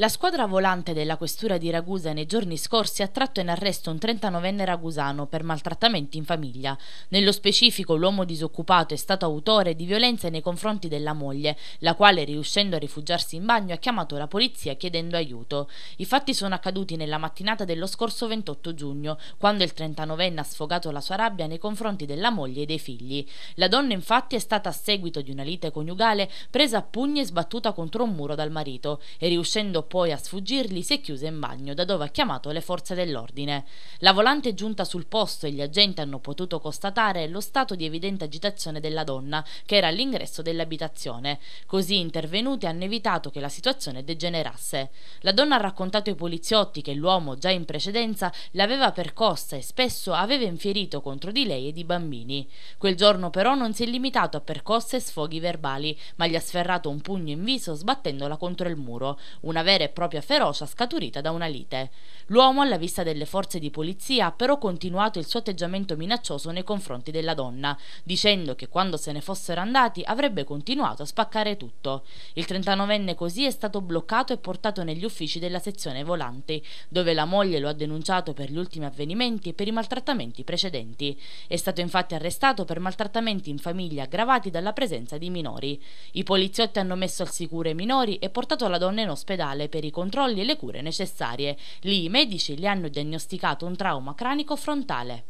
La squadra volante della questura di Ragusa nei giorni scorsi ha tratto in arresto un 39enne ragusano per maltrattamenti in famiglia. Nello specifico l'uomo disoccupato è stato autore di violenze nei confronti della moglie, la quale riuscendo a rifugiarsi in bagno ha chiamato la polizia chiedendo aiuto. I fatti sono accaduti nella mattinata dello scorso 28 giugno, quando il 39enne ha sfogato la sua rabbia nei confronti della moglie e dei figli. La donna infatti è stata a seguito di una lite coniugale presa a pugni e sbattuta contro un muro dal marito e riuscendo poi a sfuggirgli, si è chiusa in bagno, da dove ha chiamato le forze dell'ordine. La volante è giunta sul posto e gli agenti hanno potuto constatare lo stato di evidente agitazione della donna, che era all'ingresso dell'abitazione. Così intervenuti hanno evitato che la situazione degenerasse. La donna ha raccontato ai poliziotti che l'uomo, già in precedenza, l'aveva percossa e spesso aveva infierito contro di lei e di bambini. Quel giorno però non si è limitato a percosse e sfoghi verbali, ma gli ha sferrato un pugno in viso sbattendola contro il muro. Una vera vera e propria ferocia scaturita da una lite. L'uomo, alla vista delle forze di polizia, ha però continuato il suo atteggiamento minaccioso nei confronti della donna, dicendo che quando se ne fossero andati avrebbe continuato a spaccare tutto. Il 39enne così è stato bloccato e portato negli uffici della sezione volanti, dove la moglie lo ha denunciato per gli ultimi avvenimenti e per i maltrattamenti precedenti. È stato infatti arrestato per maltrattamenti in famiglia aggravati dalla presenza di minori. I poliziotti hanno messo al sicuro i minori e portato la donna in ospedale ospedale per i controlli e le cure necessarie. Lì i medici gli hanno diagnosticato un trauma cranico frontale.